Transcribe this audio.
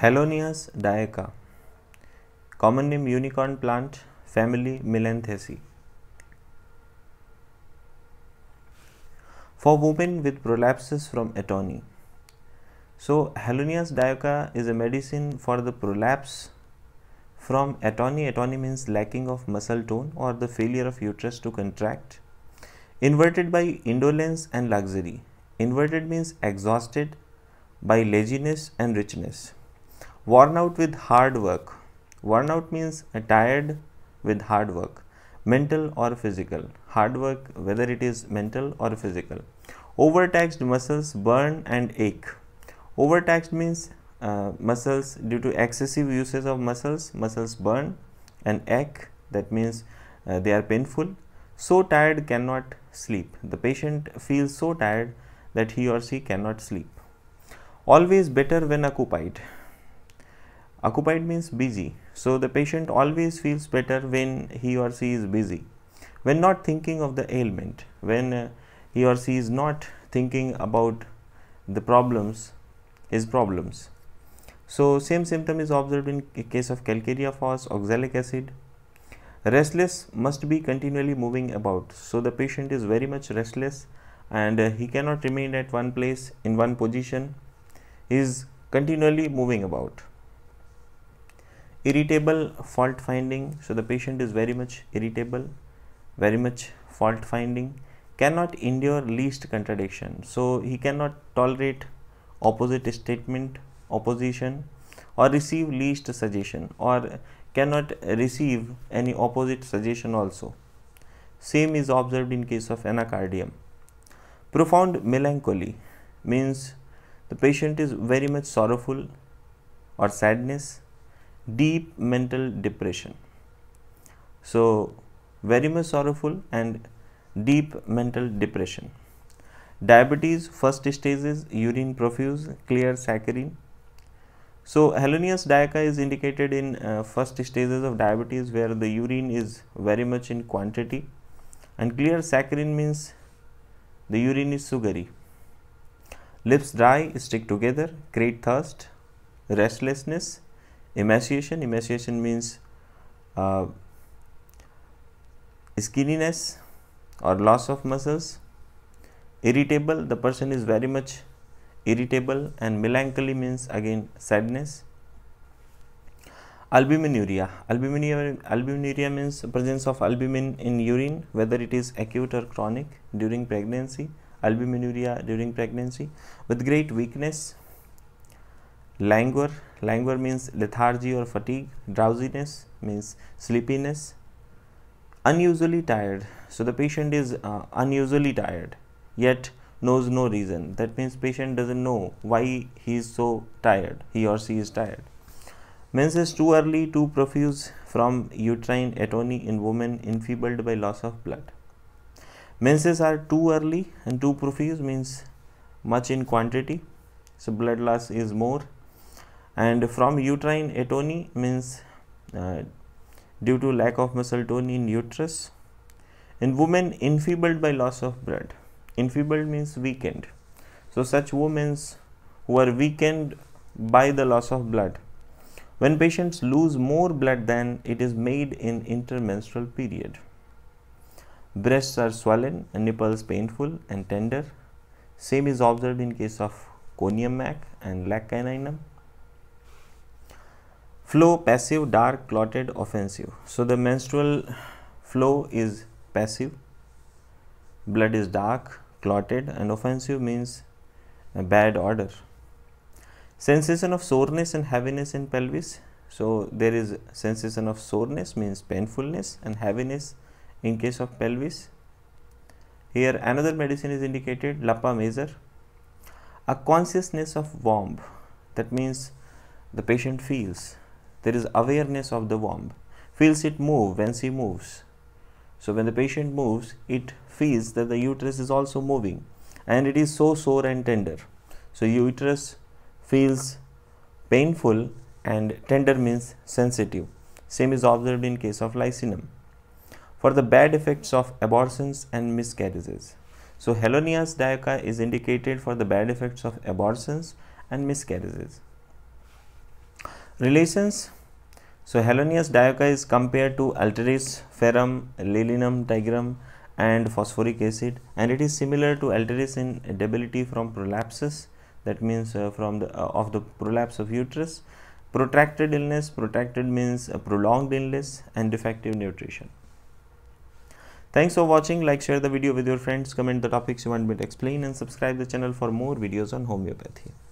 Helonius diaca, Common name unicorn plant, family Melanthaceae. For women with prolapses from atony. So, Helonius diaca is a medicine for the prolapse from atony. Atony means lacking of muscle tone or the failure of uterus to contract. Inverted by indolence and luxury. Inverted means exhausted by laziness and richness worn out with hard work worn out means tired with hard work mental or physical hard work whether it is mental or physical overtaxed muscles burn and ache overtaxed means uh, muscles due to excessive usage of muscles muscles burn and ache that means uh, they are painful so tired cannot sleep the patient feels so tired that he or she cannot sleep always better when occupied occupied means busy so the patient always feels better when he or she is busy when not thinking of the ailment when uh, he or she is not thinking about the problems his problems so same symptom is observed in case of calcarea fos oxalic acid restless must be continually moving about so the patient is very much restless and uh, he cannot remain at one place in one position he is continually moving about irritable fault finding so the patient is very much irritable very much fault finding cannot endure least contradiction so he cannot tolerate opposite statement opposition or receive least suggestion or cannot receive any opposite suggestion also same is observed in case of anacardium profound melancholy means the patient is very much sorrowful or sadness deep mental depression. So, very much sorrowful and deep mental depression. Diabetes, first stage is urine profuse, clear saccharine. So, Hellenius diaca is indicated in uh, first stages of diabetes where the urine is very much in quantity and clear saccharine means the urine is sugary. Lips dry, stick together, great thirst, restlessness, emaciation emaciation means uh, skinniness or loss of muscles irritable the person is very much irritable and melancholy means again sadness albuminuria albuminuria albuminuria means presence of albumin in urine whether it is acute or chronic during pregnancy albuminuria during pregnancy with great weakness languor languor means lethargy or fatigue drowsiness means sleepiness unusually tired so the patient is uh, unusually tired yet knows no reason that means patient doesn't know why he is so tired he or she is tired menses too early too profuse from uterine atony in women enfeebled by loss of blood menses are too early and too profuse means much in quantity so blood loss is more and from uterine atony means uh, due to lack of muscle tone in uterus in women enfeebled by loss of blood enfeebled means weakened so such women who are weakened by the loss of blood when patients lose more blood than it is made in intermenstrual period breasts are swollen and nipples painful and tender same is observed in case of conium mac and lac caninum flow passive dark clotted offensive so the menstrual flow is passive blood is dark clotted and offensive means a bad odor sensation of soreness and heaviness in pelvis so there is sensation of soreness means painfulness and heaviness in case of pelvis here another medicine is indicated lapa measure a consciousness of warmth that means the patient feels there is awareness of the womb feels it move when she moves so when the patient moves it feels that the uterus is also moving and it is so sore and tender so uterus feels painful and tender means sensitive same is observed in case of lysinum for the bad effects of abortions and miscarriages so Helonias dioca is indicated for the bad effects of abortions and miscarriages. Relations so Helonius dioca is compared to Alteris ferrum, Lilinum tigrum and phosphoric acid and it is similar to Alteris in debility from prolapses that means uh, from the uh, of the prolapse of uterus protracted illness protracted means prolonged illness and defective nutrition thanks for watching like share the video with your friends comment the topics you want me to explain and subscribe the channel for more videos on homeopathy